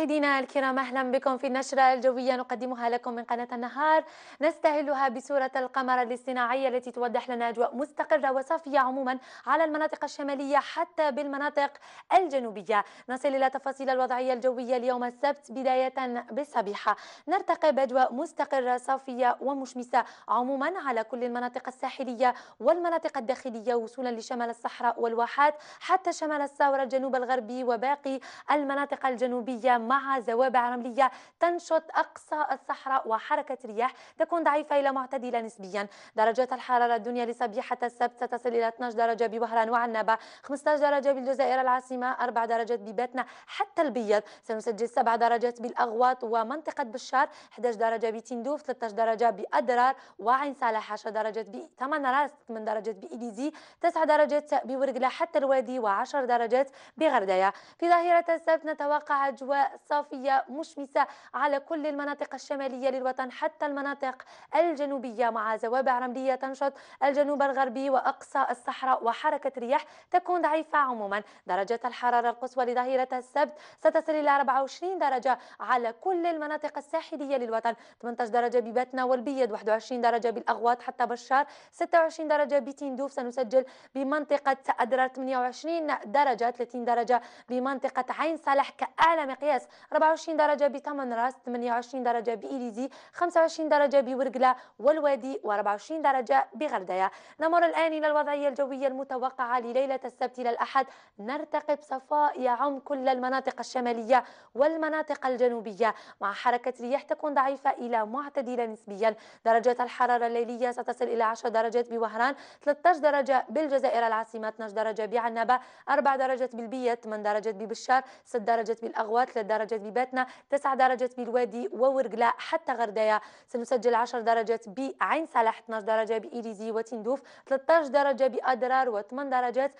مشاهدينا الكرام اهلا بكم في النشره الجويه نقدمها لكم من قناه النهار نستهلها بصوره القمر الاصطناعيه التي توضح لنا اجواء مستقره وصافيه عموما على المناطق الشماليه حتى بالمناطق الجنوبيه نصل الى تفاصيل الوضعيه الجويه اليوم السبت بدايه بالصبيحه نرتقي باجواء مستقره صافيه ومشمسه عموما على كل المناطق الساحليه والمناطق الداخليه وصولا لشمال الصحراء والواحات حتى شمال الساوره الجنوب الغربي وباقي المناطق الجنوبيه مع زوابع رملية تنشط أقصى الصحراء وحركة رياح تكون ضعيفة إلى معتدلة نسبيا درجات الحرارة الدنيا لصبيحة السبت ستصل إلى 12 درجة بوهران وعنابة 15 درجة بالجزائر العاصمة 4 درجات بباتنا حتى البيض سنسجل 7 درجات بالأغواط ومنطقة بشار 11 درجة بتندوف 13 درجة بأدرار وعين صالح 10 درجات ب 8 راس 8 درجات بإليزي 9 درجات بورقلة حتى الوادي و10 درجات بغردايا في ظهيرة السبت نتوقع أجواء صافية مشمسة على كل المناطق الشمالية للوطن حتى المناطق الجنوبية مع زوابع رملية تنشط الجنوب الغربي وأقصى الصحراء وحركة رياح تكون ضعيفة عموما درجة الحرارة القصوى لظهيرة السبت ستصل إلى 24 درجة على كل المناطق الساحلية للوطن 18 درجة بباتنا والبيض 21 درجة بالأغواط حتى بشار 26 درجة بتندوف سنسجل بمنطقة أدرار 28 درجة 30 درجة بمنطقة عين صالح كأعلى مقياس راس 24 درجة بتمن راس 28 درجة بايليزي 25 درجة بورقلة والوادي و24 درجة بغردية نمر الآن إلى الوضعية الجوية المتوقعة لليلة السبت إلى الأحد نرتقب صفاء يعم كل المناطق الشمالية والمناطق الجنوبية مع حركة رياح تكون ضعيفة إلى معتدلة نسبيا درجات الحرارة الليلية ستصل إلى 10 درجات بوهران 13 درجة بالجزائر العاصمة 12 درجة بعنبة 4 درجات بالبية 8 درجات ببشار 6 درجات بالأغواط 3 درجات بباتنا 9 درجات بالوادي وورقلا حتى غردية سنسجل 10 درجات بعين سلاح 12 درجة بإيليزي وتندوف 13 درجة بأدرار و8 درجات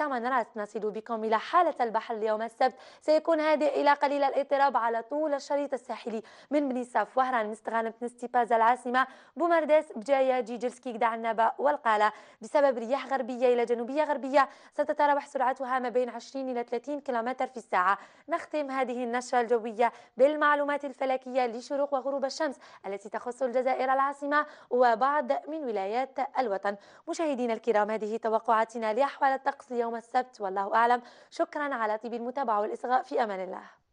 رات نصل بكم إلى حالة البحر اليوم السبت سيكون هادئ إلى قليل الاضطراب على طول الشريط الساحلي من بنيساف وهران مستغانم تنستيباز العاصمة بومرداس بجاية جيجلسكي قدع النبا والقالة بسبب رياح غربية إلى جنوبية غربية ستتراوح سرعتها ما بين 20 إلى 30 كم في الساعة نختم هذه النشرة النشرة الجوية بالمعلومات الفلكية لشروق وغروب الشمس التي تخص الجزائر العاصمة وبعض من ولايات الوطن مشاهدينا الكرام هذه توقعاتنا لأحوال الطقس ليوم السبت والله أعلم شكرا على طيب المتابعة والإصغاء في أمان الله